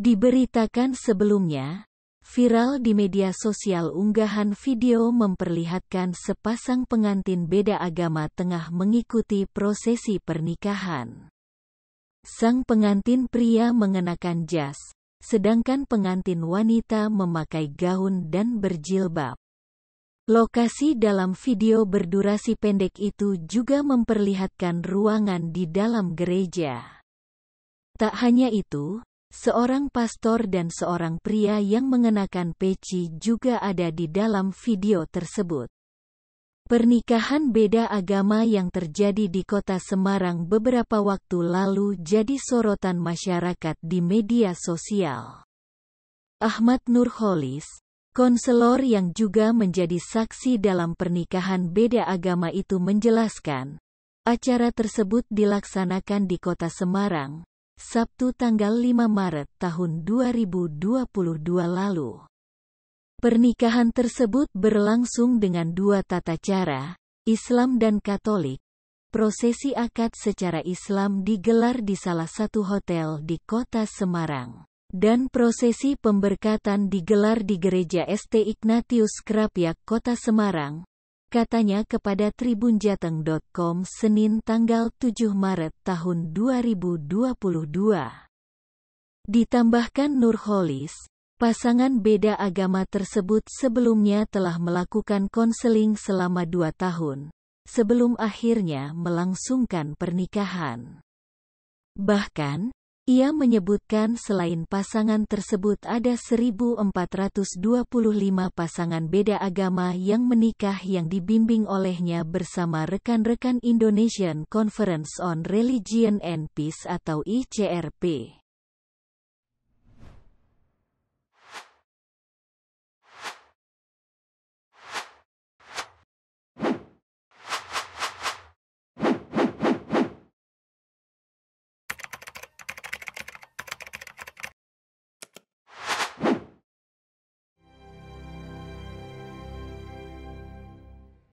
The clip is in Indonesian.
Diberitakan sebelumnya, viral di media sosial unggahan video memperlihatkan sepasang pengantin beda agama tengah mengikuti prosesi pernikahan. Sang pengantin pria mengenakan jas, sedangkan pengantin wanita memakai gaun dan berjilbab. Lokasi dalam video berdurasi pendek itu juga memperlihatkan ruangan di dalam gereja. Tak hanya itu, Seorang pastor dan seorang pria yang mengenakan peci juga ada di dalam video tersebut. Pernikahan beda agama yang terjadi di kota Semarang beberapa waktu lalu jadi sorotan masyarakat di media sosial. Ahmad Nurholis, konselor yang juga menjadi saksi dalam pernikahan beda agama itu menjelaskan, acara tersebut dilaksanakan di kota Semarang, Sabtu tanggal 5 Maret tahun 2022 lalu. Pernikahan tersebut berlangsung dengan dua tata cara, Islam dan Katolik. Prosesi akad secara Islam digelar di salah satu hotel di kota Semarang. Dan prosesi pemberkatan digelar di gereja St. Ignatius Krapiak, kota Semarang, katanya kepada tribunjateng.com Senin tanggal 7 Maret tahun 2022. Ditambahkan Nurholis, pasangan beda agama tersebut sebelumnya telah melakukan konseling selama dua tahun, sebelum akhirnya melangsungkan pernikahan. Bahkan, ia menyebutkan selain pasangan tersebut ada 1.425 pasangan beda agama yang menikah yang dibimbing olehnya bersama rekan-rekan Indonesian Conference on Religion and Peace atau ICRP.